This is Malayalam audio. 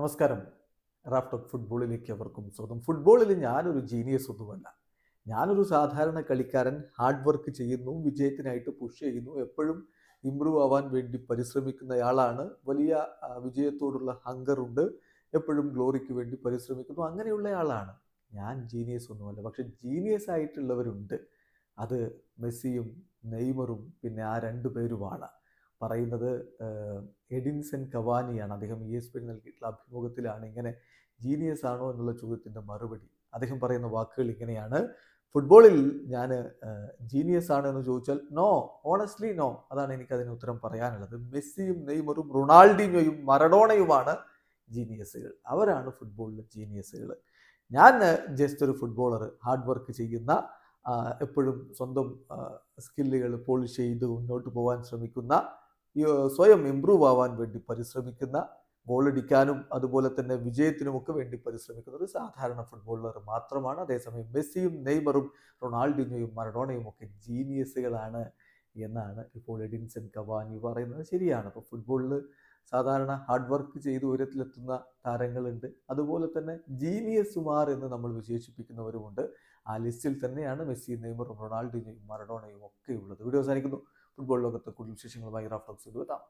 നമസ്കാരം റാഫ്റ്റോക്ക് ഫുട്ബോളിലേക്ക് അവർക്കും സ്വന്തം ഫുട്ബോളിൽ ഞാനൊരു ജീനിയസ് ഒന്നുമല്ല ഞാനൊരു സാധാരണ കളിക്കാരൻ ഹാർഡ് വർക്ക് ചെയ്യുന്നു വിജയത്തിനായിട്ട് പുഷ് ചെയ്യുന്നു എപ്പോഴും ഇമ്പ്രൂവ് ആവാൻ വേണ്ടി പരിശ്രമിക്കുന്നയാളാണ് വലിയ വിജയത്തോടുള്ള ഹങ്കറുണ്ട് എപ്പോഴും ഗ്ലോറിക്ക് വേണ്ടി പരിശ്രമിക്കുന്നു അങ്ങനെയുള്ളയാളാണ് ഞാൻ ജീനിയസ് ഒന്നുമല്ല പക്ഷെ ജീനിയസ് ആയിട്ടുള്ളവരുണ്ട് അത് മെസ്സിയും നെയ്മറും പിന്നെ ആ രണ്ടു പേരുമാണ് പറയുന്നത് എഡിൻസൺ കവാനിയാണ് അദ്ദേഹം ഇ എസ് പിന് നൽകിയിട്ടുള്ള അഭിമുഖത്തിലാണ് ഇങ്ങനെ ജീനിയസ് ആണോ എന്നുള്ള ചോദ്യത്തിൻ്റെ മറുപടി അദ്ദേഹം പറയുന്ന വാക്കുകൾ ഇങ്ങനെയാണ് ഫുട്ബോളിൽ ഞാൻ ജീനിയസ് ആണ് എന്ന് ചോദിച്ചാൽ നോ ഓണസ്റ്റ്ലി നോ അതാണ് എനിക്ക് അതിന് ഉത്തരം പറയാനുള്ളത് മെസ്സിയും നെയ്മറും റൊണാൾഡിനോയും മറഡോണയുമാണ് ജീനിയസുകൾ അവരാണ് ഫുട്ബോളിലെ ജീനിയസുകൾ ഞാൻ ജസ്റ്റ് ഒരു ഫുട്ബോളർ ഹാർഡ് വർക്ക് ചെയ്യുന്ന എപ്പോഴും സ്വന്തം സ്കില്ലുകൾ പോളിഷ് ചെയ്ത് മുന്നോട്ട് പോകാൻ ശ്രമിക്കുന്ന സ്വയം ഇമ്പ്രൂവ് ആവാൻ വേണ്ടി പരിശ്രമിക്കുന്ന ഗോളടിക്കാനും അതുപോലെ തന്നെ വിജയത്തിനുമൊക്കെ വേണ്ടി പരിശ്രമിക്കുന്ന ഒരു സാധാരണ ഫുട്ബോളർ മാത്രമാണ് അതേസമയം മെസ്സിയും നെയ്മറും റൊണാൾഡിനോയും മറഡോണയും ഒക്കെ ജീനിയസുകളാണ് എന്നാണ് ഇപ്പോൾ എഡിൻസൺ കവാനി പറയുന്നത് ശരിയാണ് അപ്പോൾ ഫുട്ബോളിൽ സാധാരണ ഹാർഡ് വർക്ക് ചെയ്ത് ഉയരത്തിലെത്തുന്ന താരങ്ങളുണ്ട് അതുപോലെ തന്നെ ജീനിയസുമാർ എന്ന് നമ്മൾ വിശേഷിപ്പിക്കുന്നവരുമുണ്ട് ആ ലിസ്റ്റിൽ തന്നെയാണ് മെസ്സി നെയ്മറും റൊണാൾഡിനെയും മറഡോണയും ഒക്കെ ഉള്ളത് വീഡിയോ അവസാനിക്കുന്നു ഫുട്ബോൾ ലോകത്തെ കൂടുതൽ വിശേഷങ്ങളുമായി റാഫ് ടോക്സ് എത്താം